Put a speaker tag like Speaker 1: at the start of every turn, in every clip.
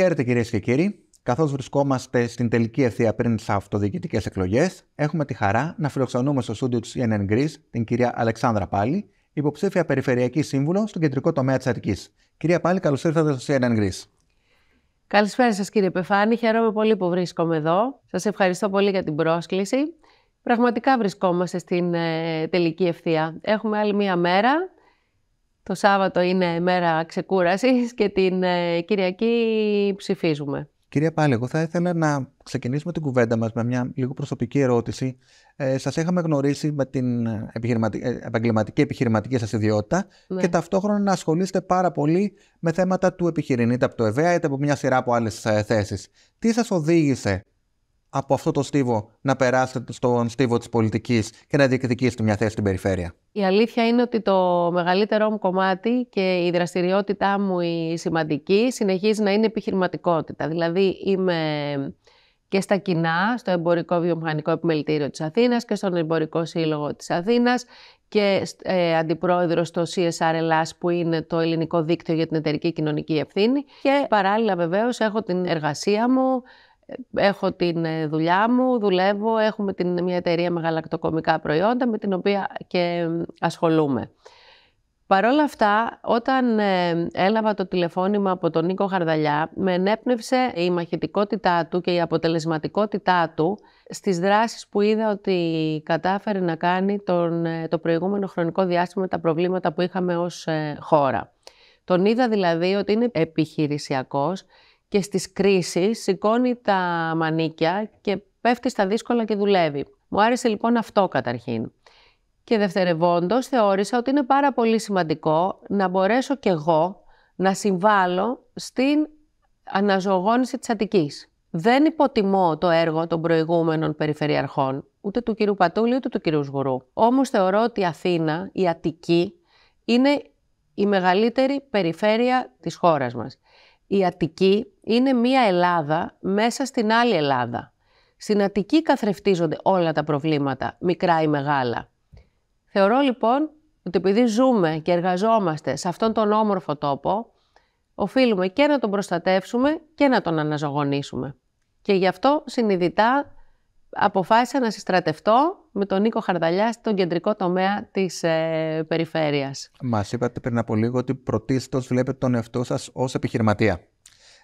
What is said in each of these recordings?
Speaker 1: Χαίρετε κυρίες και κύριοι. Καθώς βρισκόμαστε στην τελική ευθεία πριν τις αυτοδιοικητικές εκλογές, έχουμε τη χαρά να φιλοξενούμε στο στούντιο της CNN Greece την κυρία Αλεξάνδρα Πάλι, υποψήφια περιφερειακή σύμβουλο στο κεντρικό τομέα της Αττικής. Κυρία Πάλι, καλώς ήρθατε στο CNN Greece.
Speaker 2: Καλησπέρα σας, κύριε Πεφάνη. Χαίρομαι πολύ που βρίσκομαι εδώ. Σας ευχαριστώ πολύ για την πρόσκληση. Πραγματικά βρισκόμαστε στην ε, τελική ευθεία. Έχουμε άλλη μία μέρα το Σάββατο είναι μέρα ξεκούρασης και την ε, Κυριακή ψηφίζουμε.
Speaker 1: Κυρία Πάλι, εγώ θα ήθελα να ξεκινήσουμε την κουβέντα μας με μια λίγο προσωπική ερώτηση. Ε, σας είχαμε γνωρίσει με την επιχειρηματική, ε, επαγγελματική επιχειρηματική σας ιδιότητα ναι. και ταυτόχρονα να ασχολείστε πάρα πολύ με θέματα του επιχειρηνή, είτε από το ΕΒΕΑ είτε από μια σειρά από άλλες ε, θέσεις. Τι σας οδήγησε από αυτό το στίβο να περάσετε στον στίβο της πολιτικής και να διεκδικήσετε μια θέση στην περιφέρεια.
Speaker 2: Η αλήθεια είναι ότι το μεγαλύτερό μου κομμάτι και η δραστηριότητά μου η σημαντική συνεχίζει να είναι επιχειρηματικότητα. Δηλαδή είμαι και στα κοινά, στο Εμπορικό Βιομηχανικό Επιμελητήριο της Αθήνας και στον Εμπορικό Σύλλογο της Αθήνας και ε, αντιπρόεδρος στο CSR Ελλάς που είναι το ελληνικό δίκτυο για την εταιρική κοινωνική ευθύνη και παράλληλα βεβαίως έχω την εργασία μου έχω την ε, δουλειά μου, δουλεύω, έχουμε την, μια εταιρεία με γαλακτοκομικά προϊόντα με την οποία και ασχολούμαι. Παρ' όλα αυτά, όταν ε, έλαβα το τηλεφώνημα από τον Νίκο Χαρδαλιά, με ενέπνευσε η μαχητικότητά του και η αποτελεσματικότητά του στις δράσεις που είδα ότι κατάφερε να κάνει τον, ε, το προηγούμενο χρονικό διάστημα τα προβλήματα που είχαμε ως χώρα. Τον είδα δηλαδή ότι είναι επιχειρησιακός και στις κρίσεις σηκώνει τα μανίκια και πέφτει στα δύσκολα και δουλεύει. Μου άρεσε λοιπόν αυτό καταρχήν. Και δευτερευόντως θεώρησα ότι είναι πάρα πολύ σημαντικό να μπορέσω κι εγώ να συμβάλλω στην αναζωογόνηση της Αττικής. Δεν υποτιμώ το έργο των προηγούμενων περιφερειαρχών, ούτε του κυρίου Πατούλη, ούτε του κυρίου Σγουρού. Όμως θεωρώ ότι η Αθήνα, η Αττική, είναι η μεγαλύτερη περιφέρεια της χώρας μας η Αττική είναι μία Ελλάδα μέσα στην άλλη Ελλάδα. Στην Αττική καθρεφτίζονται όλα τα προβλήματα, μικρά ή μεγάλα. Θεωρώ λοιπόν ότι επειδή ζούμε και εργαζόμαστε σε αυτόν τον όμορφο τόπο, οφείλουμε και να τον προστατεύσουμε και να τον αναζωογονήσουμε. Και γι' αυτό συνειδητά αποφάσισα να συστρατευτώ με τον Νίκο Χαρδαλιά στον κεντρικό τομέα της ε, περιφέρειας.
Speaker 1: Μας είπατε πριν από λίγο ότι πρωτίστως βλέπετε τον εαυτό σας ως επιχειρηματία.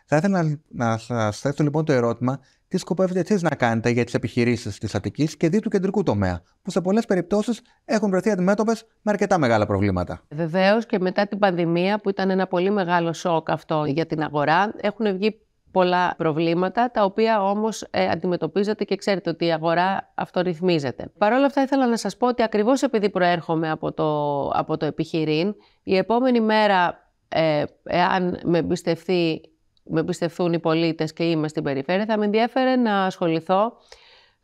Speaker 1: Θα ήθελα να, σα σας θέσω λοιπόν το ερώτημα τι σκοπεύετε εσείς να κάνετε για τις επιχειρήσεις της Αττικής και δι του κεντρικού τομέα, που σε πολλές περιπτώσεις έχουν βρεθεί αντιμέτωπες με αρκετά μεγάλα προβλήματα.
Speaker 2: Βεβαίως και μετά την πανδημία, που ήταν ένα πολύ μεγάλο σοκ αυτό για την αγορά, έχουν βγει πολλά προβλήματα, τα οποία όμως ε, αντιμετωπίζετε και ξέρετε ότι η αγορά αυτορυθμίζεται. Παρ' όλα αυτά, ήθελα να σας πω ότι ακριβώς επειδή προέρχομαι από το, από το επιχειρήν, η επόμενη μέρα, ε, εάν με εμπιστευτεί με εμπιστευτούν οι πολίτες και είμαι στην περιφέρεια, θα με ενδιαφέρε να ασχοληθώ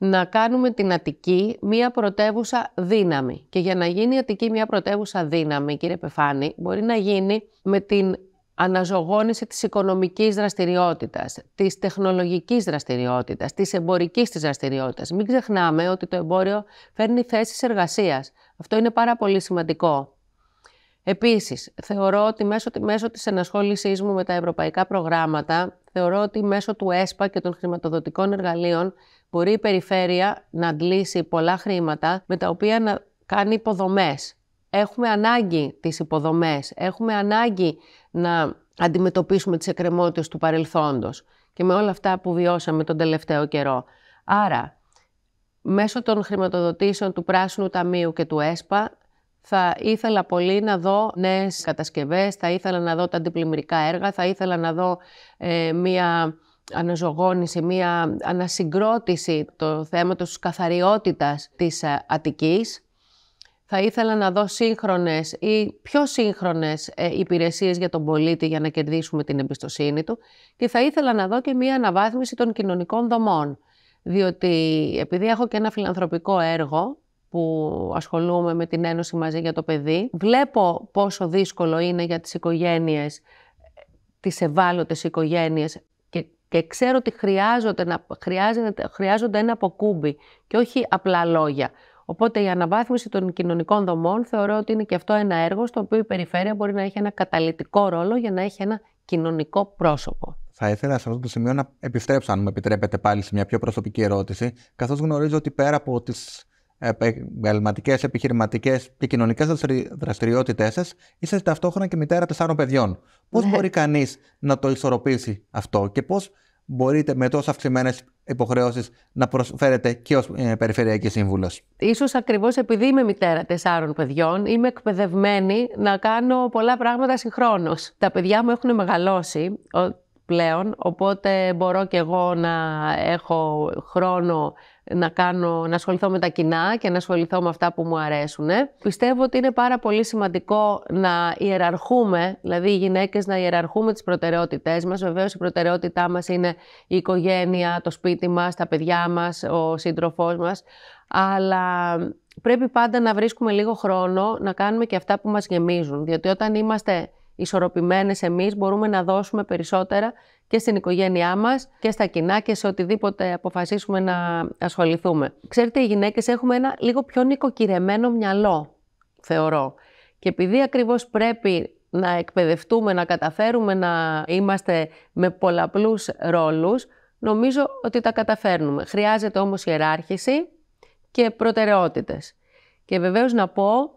Speaker 2: να κάνουμε την Αττική μία πρωτεύουσα δύναμη. Και για να γίνει η Αττική μία πρωτεύουσα δύναμη, κύριε Πεφάνη, μπορεί να γίνει με την αναζωγόνηση της οικονομικής δραστηριότητας, της τεχνολογικής δραστηριότητας, της εμπορικής της δραστηριότητας. Μην ξεχνάμε ότι το εμπόριο φέρνει θέσεις εργασίας. Αυτό είναι πάρα πολύ σημαντικό. Επίσης, θεωρώ ότι μέσω, μέσω της ενασχόλησής μου με τα ευρωπαϊκά προγράμματα, θεωρώ ότι μέσω του ΕΣΠΑ και των χρηματοδοτικών εργαλείων μπορεί η περιφέρεια να αντλήσει πολλά χρήματα με τα οποία να κάνει υποδομές Έχουμε ανάγκη τις υποδομές, έχουμε ανάγκη να αντιμετωπίσουμε τις εκκρεμότητες του παρελθόντος και με όλα αυτά που βιώσαμε τον τελευταίο καιρό. Άρα, μέσω των χρηματοδοτήσεων του Πράσινου Ταμείου και του ΕΣΠΑ θα ήθελα πολύ να δω νέες κατασκευές, θα ήθελα να δω τα αντιπλημμυρικά έργα, θα ήθελα να δω ε, μία αναζωγόνηση, μία ανασυγκρότηση το θέμα της καθαριότητας της ε, Αττικής θα ήθελα να δω σύγχρονες ή πιο σύγχρονες ε, υπηρεσίες για τον πολίτη για να κερδίσουμε την εμπιστοσύνη του και θα ήθελα να δω και μία αναβάθμιση των κοινωνικών δομών. Διότι επειδή έχω και ένα φιλανθρωπικό έργο που ασχολούμαι με την Ένωση μαζί για το παιδί, βλέπω πόσο δύσκολο είναι για τις οικογένειες, τις ευάλωτες οικογένειες και, ξέρω ότι χρειάζονται, να, χρειάζονται, χρειάζονται ένα αποκούμπι και όχι απλά λόγια. Οπότε η αναβάθμιση των κοινωνικών δομών θεωρώ ότι είναι και αυτό ένα έργο στο οποίο η περιφέρεια μπορεί να έχει ένα καταλητικό ρόλο για να έχει ένα κοινωνικό πρόσωπο.
Speaker 1: Θα ήθελα σε αυτό το σημείο να επιστρέψω, αν μου επιτρέπετε, πάλι σε μια πιο προσωπική ερώτηση, καθώς γνωρίζω ότι πέρα από τις επαγγελματικές, επιχειρηματικές και κοινωνικές δραστηριότητές σας, είσαστε ταυτόχρονα και μητέρα τεσσάρων παιδιών. Πώς ναι. μπορεί κανείς να το ισορροπήσει αυτό και πώς μπορείτε με τόσο αυξημένες υποχρεώσεις να προσφέρετε και ως ε, περιφερειακή σύμβουλος.
Speaker 2: σω ακριβώς επειδή είμαι μητέρα τεσσάρων παιδιών, είμαι εκπαιδευμένη να κάνω πολλά πράγματα συγχρόνως. Τα παιδιά μου έχουν μεγαλώσει πλέον, οπότε μπορώ και εγώ να έχω χρόνο να, κάνω, να ασχοληθώ με τα κοινά και να ασχοληθώ με αυτά που μου αρέσουν. Πιστεύω ότι είναι πάρα πολύ σημαντικό να ιεραρχούμε, δηλαδή οι γυναίκες να ιεραρχούμε τις προτεραιότητές μας. Βεβαίως η προτεραιότητά μας είναι η οικογένεια, το σπίτι μας, τα παιδιά μας, ο σύντροφός μας. Αλλά πρέπει πάντα να βρίσκουμε λίγο χρόνο να κάνουμε και αυτά που μας γεμίζουν. Διότι όταν είμαστε ισορροπημένες εμείς μπορούμε να δώσουμε περισσότερα και στην οικογένειά μας και στα κοινά και σε οτιδήποτε αποφασίσουμε να ασχοληθούμε. Ξέρετε, οι γυναίκες έχουμε ένα λίγο πιο νοικοκυρεμένο μυαλό, θεωρώ. Και επειδή ακριβώς πρέπει να εκπαιδευτούμε, να καταφέρουμε να είμαστε με πολλαπλούς ρόλους, νομίζω ότι τα καταφέρνουμε. Χρειάζεται όμως ιεράρχηση και προτεραιότητες. Και βεβαίως να πω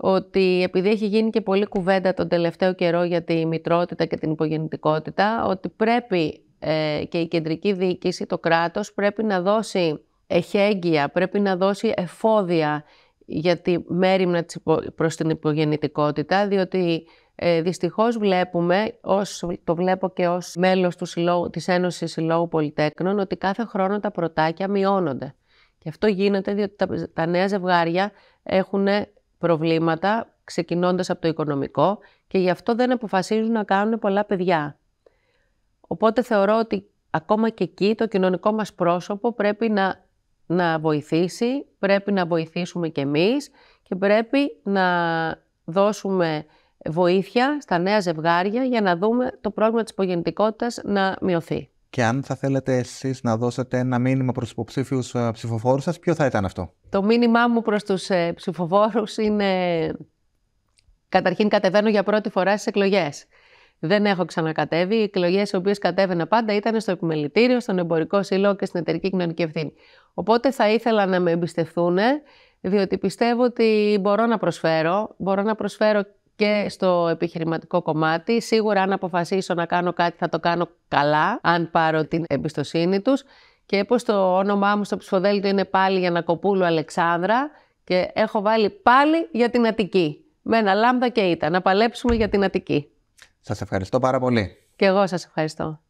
Speaker 2: ότι επειδή έχει γίνει και πολλή κουβέντα τον τελευταίο καιρό για τη μητρότητα και την υπογεννητικότητα, ότι πρέπει ε, και η κεντρική διοίκηση, το κράτος, πρέπει να δώσει εχέγγυα, πρέπει να δώσει εφόδια για τη μέρημνα της προς την υπογεννητικότητα, διότι ε, δυστυχώς βλέπουμε, ως, το βλέπω και ως μέλος του συλλόγου, της Ένωσης Συλλόγου Πολυτέκνων, ότι κάθε χρόνο τα πρωτάκια μειώνονται. Και αυτό γίνεται διότι τα, τα νέα ζευγάρια έχουν προβλήματα ξεκινώντας από το οικονομικό και γι' αυτό δεν αποφασίζουν να κάνουν πολλά παιδιά. Οπότε θεωρώ ότι ακόμα και εκεί το κοινωνικό μας πρόσωπο πρέπει να, να βοηθήσει, πρέπει να βοηθήσουμε κι εμείς και πρέπει να δώσουμε βοήθεια στα νέα ζευγάρια για να δούμε το πρόβλημα της υπογεννητικότητας να μειωθεί
Speaker 1: και αν θα θέλετε εσείς να δώσετε ένα μήνυμα προς τους υποψήφιους ε, ψηφοφόρους σας, ποιο θα ήταν αυτό.
Speaker 2: Το μήνυμά μου προς τους ε, ψηφοφόρους είναι... Καταρχήν κατεβαίνω για πρώτη φορά στις εκλογές. Δεν έχω ξανακατέβει. Οι εκλογές οι οποίες κατέβαινα πάντα ήταν στο επιμελητήριο, στον εμπορικό σύλλογο και στην εταιρική κοινωνική ευθύνη. Οπότε θα ήθελα να με εμπιστευτούν, διότι πιστεύω ότι μπορώ να προσφέρω. Μπορώ να προσφέρω και στο επιχειρηματικό κομμάτι. Σίγουρα αν αποφασίσω να κάνω κάτι θα το κάνω καλά, αν πάρω την εμπιστοσύνη τους. Και πως το όνομά μου στο ψηφοδέλτιο είναι πάλι για να κοπούλω Αλεξάνδρα και έχω βάλει πάλι για την Αττική. Με ένα λάμδα και ήταν Να παλέψουμε για την Αττική.
Speaker 1: Σας ευχαριστώ πάρα πολύ.
Speaker 2: Και εγώ σας ευχαριστώ.